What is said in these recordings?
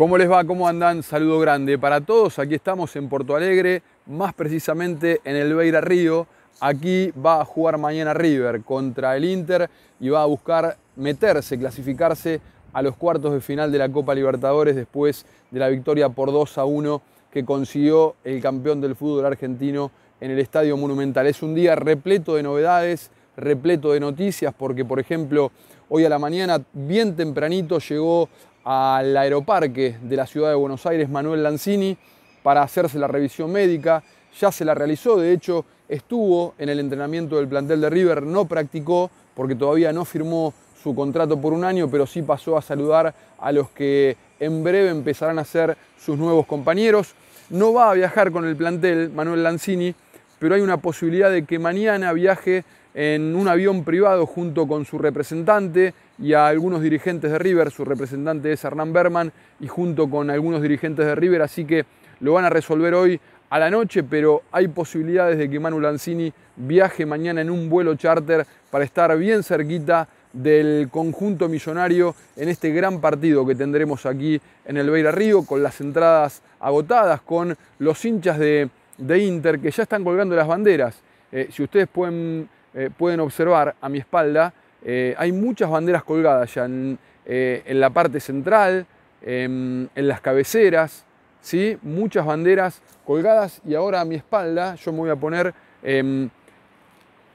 ¿Cómo les va? ¿Cómo andan? Saludo grande para todos. Aquí estamos en Porto Alegre, más precisamente en el Beira Río. Aquí va a jugar mañana River contra el Inter y va a buscar meterse, clasificarse a los cuartos de final de la Copa Libertadores después de la victoria por 2 a 1 que consiguió el campeón del fútbol argentino en el Estadio Monumental. Es un día repleto de novedades, repleto de noticias, porque por ejemplo, hoy a la mañana, bien tempranito, llegó al aeroparque de la ciudad de Buenos Aires, Manuel Lanzini, para hacerse la revisión médica. Ya se la realizó, de hecho, estuvo en el entrenamiento del plantel de River, no practicó porque todavía no firmó su contrato por un año, pero sí pasó a saludar a los que en breve empezarán a ser sus nuevos compañeros. No va a viajar con el plantel Manuel Lanzini, pero hay una posibilidad de que mañana viaje en un avión privado junto con su representante, y a algunos dirigentes de River, su representante es Hernán Berman, y junto con algunos dirigentes de River, así que lo van a resolver hoy a la noche, pero hay posibilidades de que Manu Lanzini viaje mañana en un vuelo charter para estar bien cerquita del conjunto millonario en este gran partido que tendremos aquí en el Beira Río, con las entradas agotadas, con los hinchas de, de Inter que ya están colgando las banderas. Eh, si ustedes eh, pueden observar a mi espalda, eh, hay muchas banderas colgadas ya en, eh, la parte central, em, en, las cabeceras, ¿sí? muchas banderas colgadas y ahora a mi espalda yo me voy a poner em,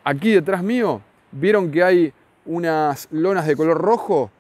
aquí detrás mío, vieron que hay unas lonas de color rojo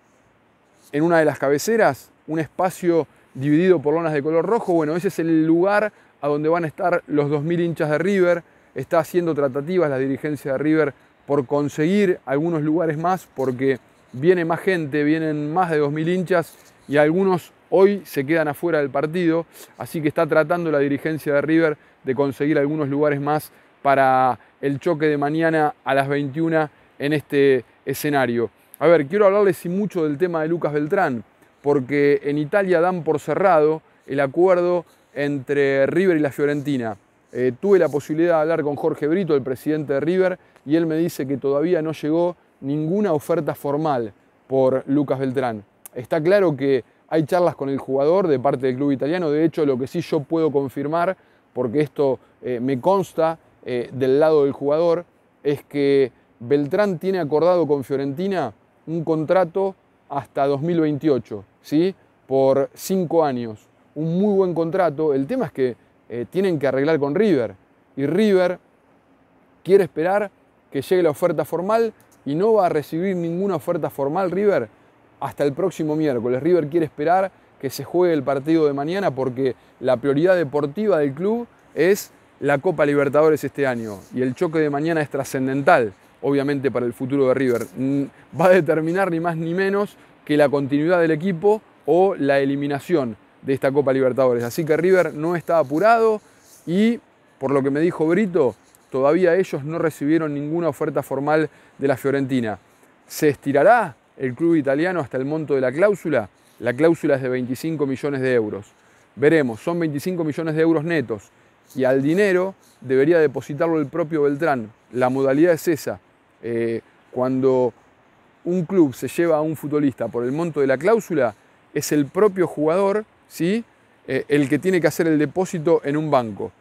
en una de las cabeceras, un espacio dividido por lonas de color rojo, bueno, ese es el lugar a donde van a estar los 2.000 hinchas de River, está haciendo tratativas la dirigencia de River por conseguir algunos lugares más, porque viene más gente, vienen más de 2.000 hinchas y algunos hoy se quedan afuera del partido, así que está tratando la dirigencia de River de conseguir algunos lugares más para el choque de mañana a las 21 en este escenario. A ver, quiero hablarles y mucho del tema de Lucas Beltrán, porque en Italia dan por cerrado el acuerdo entre River y la Fiorentina. Eh, tuve la posibilidad de hablar con Jorge Brito, el presidente de River, y él me dice que todavía no llegó ninguna oferta formal por Lucas Beltrán. Está claro que hay charlas con el jugador de parte del club italiano, de hecho lo que sí yo puedo confirmar, porque esto eh, me consta eh, del lado del jugador, es que Beltrán tiene acordado con Fiorentina un contrato hasta 2028, ¿sí? por cinco años. Un muy buen contrato. El tema es que eh, tienen que arreglar con River. Y River quiere esperar que llegue la oferta formal y no va a recibir ninguna oferta formal River hasta el próximo miércoles. River quiere esperar que se juegue el partido de mañana porque la prioridad deportiva del club es la Copa Libertadores este año y el choque de mañana es trascendental, obviamente, para el futuro de River. Va a determinar ni más ni menos que la continuidad del equipo o la eliminación de esta Copa Libertadores. Así que River no está apurado y, por lo que me dijo Brito, todavía ellos no recibieron ninguna oferta formal de la Fiorentina. ¿Se estirará el club italiano hasta el monto de la cláusula? La cláusula es de 25 millones de euros. Veremos, son 25 millones de euros netos y al dinero debería depositarlo el propio Beltrán. La modalidad es esa. Eh, cuando un club se lleva a un futbolista por el monto de la cláusula, es el propio jugador ¿sí? Eh, el que tiene que hacer el depósito en un banco.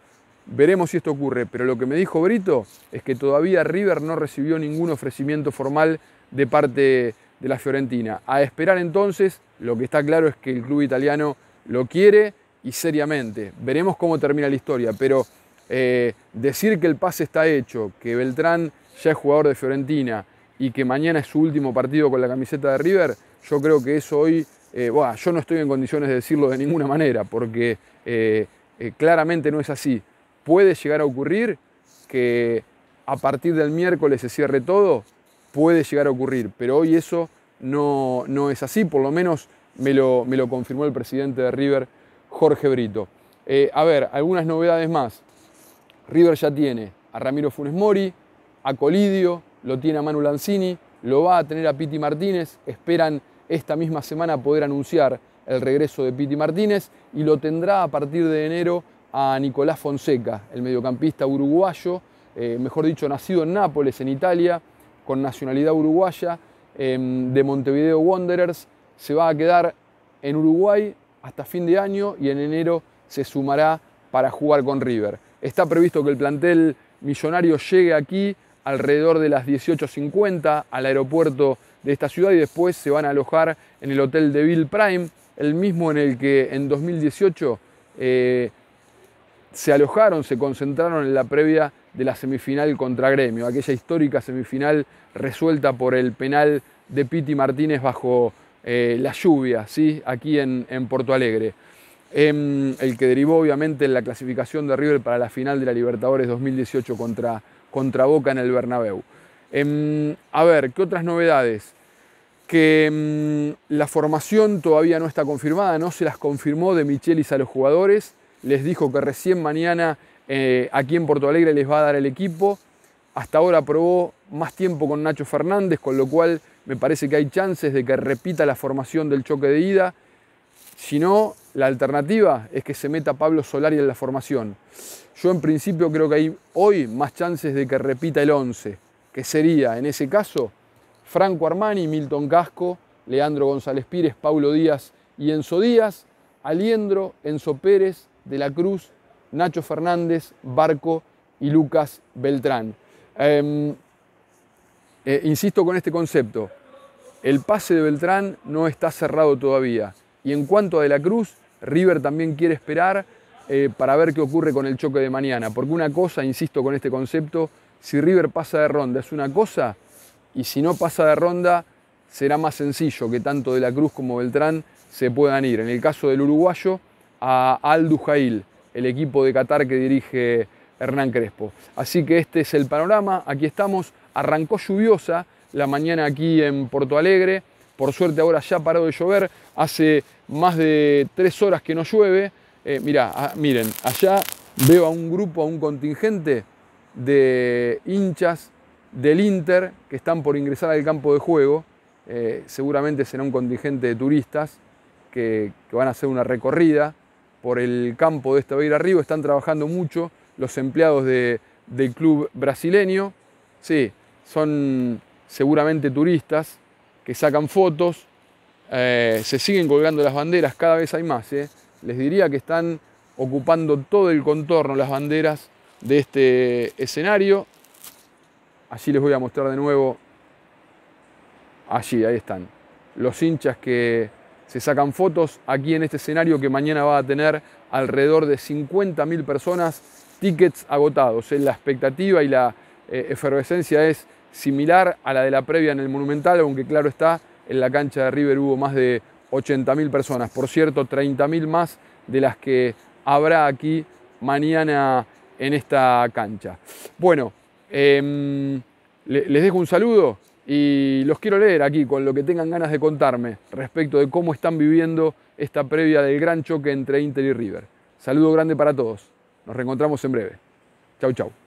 Veremos si esto ocurre, pero lo que me dijo Brito es que todavía River no recibió ningún ofrecimiento formal de parte de la Fiorentina. A esperar entonces, lo que está claro es que el club italiano lo quiere y seriamente. Veremos cómo termina la historia, pero eh, decir que el pase está hecho, que Beltrán ya es jugador de Fiorentina y que mañana es su último partido con la camiseta de River, yo creo que eso hoy eh, yo no estoy en condiciones de decirlo de ninguna manera, porque eh, eh, claramente no es así. Puede llegar a ocurrir que a partir del miércoles se cierre todo, puede llegar a ocurrir, pero hoy eso no, no es así, por lo menos me lo, me lo, confirmó el presidente de River, Jorge Brito. a ver, algunas novedades más. River ya tiene a Ramiro Funes Mori, a Colidio, lo tiene a Manu Lanzini, lo va a tener a Piti Martínez, esperan esta misma semana poder anunciar el regreso de Piti Martínez y lo tendrá a partir de enero a Nicolás Fonseca, el mediocampista uruguayo, eh, mejor dicho, nacido en Nápoles, en Italia, con nacionalidad uruguaya, em, de Montevideo Wanderers, se va a quedar en Uruguay hasta fin de año y en enero se sumará para jugar con River. Está previsto que el plantel millonario llegue aquí alrededor de las 18.50 al aeropuerto de esta ciudad y después se van a alojar en el hotel de Bill Prime, el mismo en el que en 2018 eh, se alojaron, se concentraron en la previa de la semifinal contra Gremio, aquella histórica semifinal resuelta por el penal de Piti Martínez bajo eh, la lluvia, ¿sí? aquí en, Porto Alegre. Em, el que derivó obviamente en la clasificación de River para la final de la Libertadores 2018 contra, contra Boca en el Bernabéu. Em, a ver, ¿qué otras novedades? Que em, la formación todavía no está confirmada, no se las confirmó de Michelis a los jugadores, les dijo que recién mañana eh, aquí en Porto Alegre les va a dar el equipo, hasta ahora probó más tiempo con Nacho Fernández, con lo cual me parece que hay chances de que repita la formación del choque de ida, si no, la alternativa es que se meta Pablo Solari en la formación. Yo en principio creo que hay hoy más chances de que repita el 11 que sería en ese caso Franco Armani, Milton Casco, Leandro González Pires, Paulo Díaz y Enzo Díaz, Aliendro, Enzo Pérez, De la Cruz, Nacho Fernández, Barco y Lucas Beltrán. Em, eh, insisto con este concepto, el pase de Beltrán no está cerrado todavía. Y en cuanto a De la Cruz, River también quiere esperar eh, para ver qué ocurre con el choque de mañana. Porque una cosa, insisto con este concepto, si River pasa de ronda es una cosa y si no pasa de ronda será más sencillo que tanto De la Cruz como Beltrán se puedan ir. En el caso del uruguayo, a Al el equipo de Qatar que dirige Hernán Crespo. Así que este es el panorama, aquí estamos, arrancó lluviosa la mañana aquí en Porto Alegre, por suerte ahora ya paró de llover, hace más de tres horas que no llueve. Eh, mirá, ah, miren, allá veo a un grupo, a un contingente de hinchas del Inter que están por ingresar al campo de juego. Eh, seguramente será un contingente de turistas que, van a hacer una recorrida por el campo de esta Beira arriba Están trabajando mucho los empleados del club brasileño. Sí, son seguramente turistas que sacan fotos, eh, se siguen colgando las banderas, cada vez hay más. Eh. Les diría que están ocupando todo el contorno las banderas de este escenario. Allí les voy a mostrar de nuevo, allí, ahí están, los hinchas que se sacan fotos aquí en este escenario que mañana va a tener alrededor de 50.000 personas, tickets agotados. Eh, la expectativa y la eh, efervescencia es similar a la de la previa en el Monumental, aunque claro está, en la cancha de River hubo más de 80.000 personas. Por cierto, 30.000 más de las que habrá aquí mañana en esta cancha. Bueno, em, les dejo un saludo y los quiero leer aquí con lo que tengan ganas de contarme respecto de cómo están viviendo esta previa del gran choque entre Inter y River. Saludo grande para todos. Nos reencontramos en breve. Chau, chau.